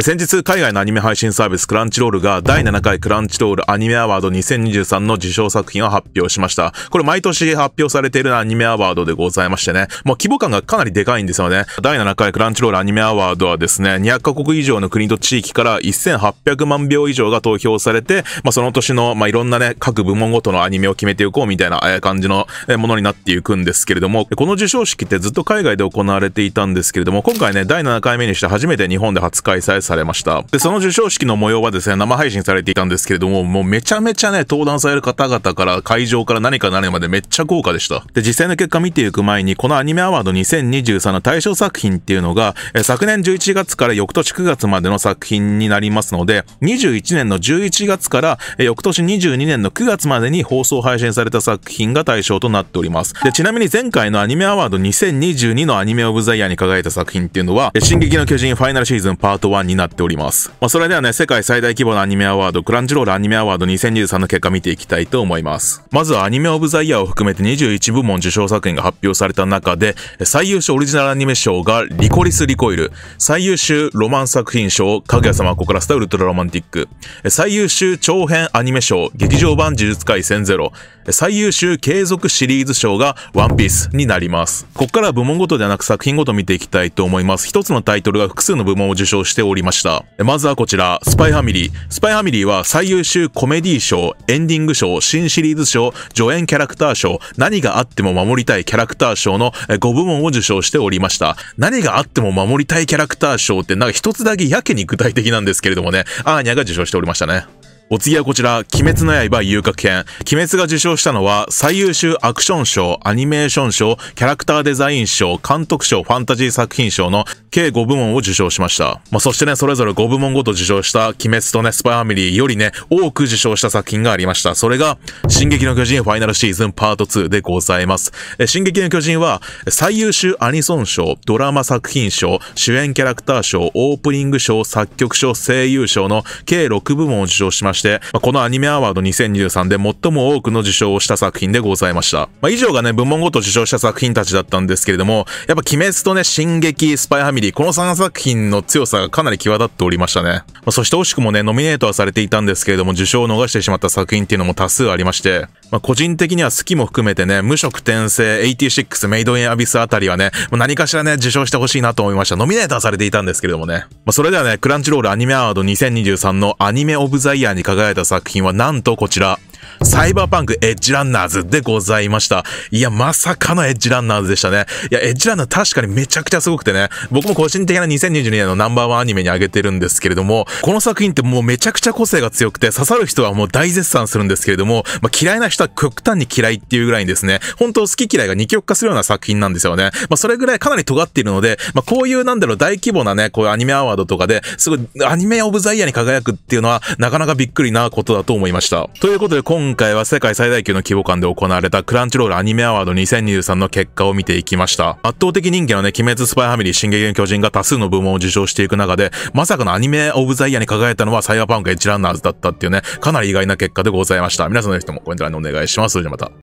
先日、海外のアニメ配信サービスクランチロールが第7回クランチロールアニメアワード2023の受賞作品を発表しました。これ毎年発表されているアニメアワードでございましてね、もう規模感がかなりでかいんですよね。第7回クランチロールアニメアワードはですね、200カ国以上の国と地域から1800万票以上が投票されて、まあ、その年の、まあ、いろんなね、各部門ごとのアニメを決めていこうみたいな感じのものになっていくんですけれども、この受賞式ってずっと海外で行われていたんですけれども、今回ね、第7回目にして初めて日本で初開催されました。で、その授賞式の模様はですね、生配信されていたんですけれども、もうめちゃめちゃね、登壇される方々から会場から何かな何までめっちゃ豪華でした。で、実際の結果見ていく前に、このアニメアワード2023の対象作品っていうのが、昨年11月から翌年9月までの作品になりますので、21年の11月から翌年22年の9月までに放送配信された作品が対象となっております。で、ちなみに前回のアニメアワード2022のアニメオブザイヤーに輝いた作品っていうのは、進撃の巨人ファイナルシーズンパート1になっております。まあ、それではね、世界最大規模のアニメアワード、クランジロールアニメアワード2023の結果見ていきたいと思います。まずはアニメオブザイヤーを含めて21部門受賞作品が発表された中で、最優秀オリジナルアニメ賞がリコリス・リコイル、最優秀ロマン作品賞、かぐや様を告らスタウルトラロマンティック、最優秀長編アニメ賞、劇場版呪術廻戦ゼロ、最優秀継続シリーズ賞がワンピースになります。ここからは部門ごとではなく作品ごと見ていきたいと思います。一つのタイトルが複数の部門を受賞しておりりました。まずはこちら、スパイファミリー。スパイファミリーは最優秀コメディ賞、エンディング賞、新シリーズ賞、助演キャラクター賞、何があっても守りたいキャラクター賞の5部門を受賞しておりました。何があっても守りたいキャラクター賞ってなんか一つだけやけに具体的なんですけれどもね、アーニャが受賞しておりましたね。お次はこちら、鬼滅の刃遊郭編。鬼滅が受賞したのは、最優秀アクション賞、アニメーション賞、キャラクターデザイン賞、監督賞、ファンタジー作品賞の計5部門を受賞しました。まあ、そしてね、それぞれ5部門ごと受賞した、鬼滅とね、スパイファミリーよりね、多く受賞した作品がありました。それが、進撃の巨人ファイナルシーズンパート2でございます。え進撃の巨人は、最優秀アニソン賞、ドラマ作品賞、主演キャラクター賞、オープニング賞、作曲賞、声優賞の計6部門を受賞しました。して、まあ、このアニメアワード2023で最も多くの受賞をした作品でございました。まあ、以上がね、部門ごと受賞した作品たちだったんですけれども、やっぱ鬼滅とね、進撃、スパイファミリー、この3作品の強さがかなり際立っておりましたね。まあ、そして惜しくもね、ノミネートはされていたんですけれども、受賞を逃してしまった作品っていうのも多数ありまして、まあ、個人的には好きも含めてね、無色転生、86、メイドインアビスあたりはね、まあ、何かしらね、受賞してほしいなと思いました。ノミネートはされていたんですけれどもね。まあ、それではね、クランチロールアニメアワード2023のアニメオブザイヤーに輝いた作品はなんとこちらサイバーパンクエッジランナーズでございました。いや、まさかのエッジランナーズでしたね。いや、エッジランナー確かにめちゃくちゃすごくてね、僕も個人的な2022年のナンバーワンアニメにあげてるんですけれども、この作品ってもうめちゃくちゃ個性が強くて、刺さる人はもう大絶賛するんですけれども、まあ、嫌いな人は極端に嫌いっていうぐらいにですね、本当好き嫌いが二極化するような作品なんですよね。まあ、それぐらいかなり尖っているので、まあ、こういうなんだろう、大規模なね、こういうアニメアワードとかで、すごいアニメオブザイヤーに輝くっていうのは、なかなかびっくりなことだと思いました。ということで、今今回は世界最大級の規模感で行われたクランチロールアニメアワード2023の結果を見ていきました。圧倒的人気のね、鬼滅スパイファミリー、進撃の巨人が多数の部門を受賞していく中で、まさかのアニメオブザイヤーに輝いたのはサイバーパンクエッジランナーズだったっていうね、かなり意外な結果でございました。皆さんの人もコメント欄にお願いします。それではまた。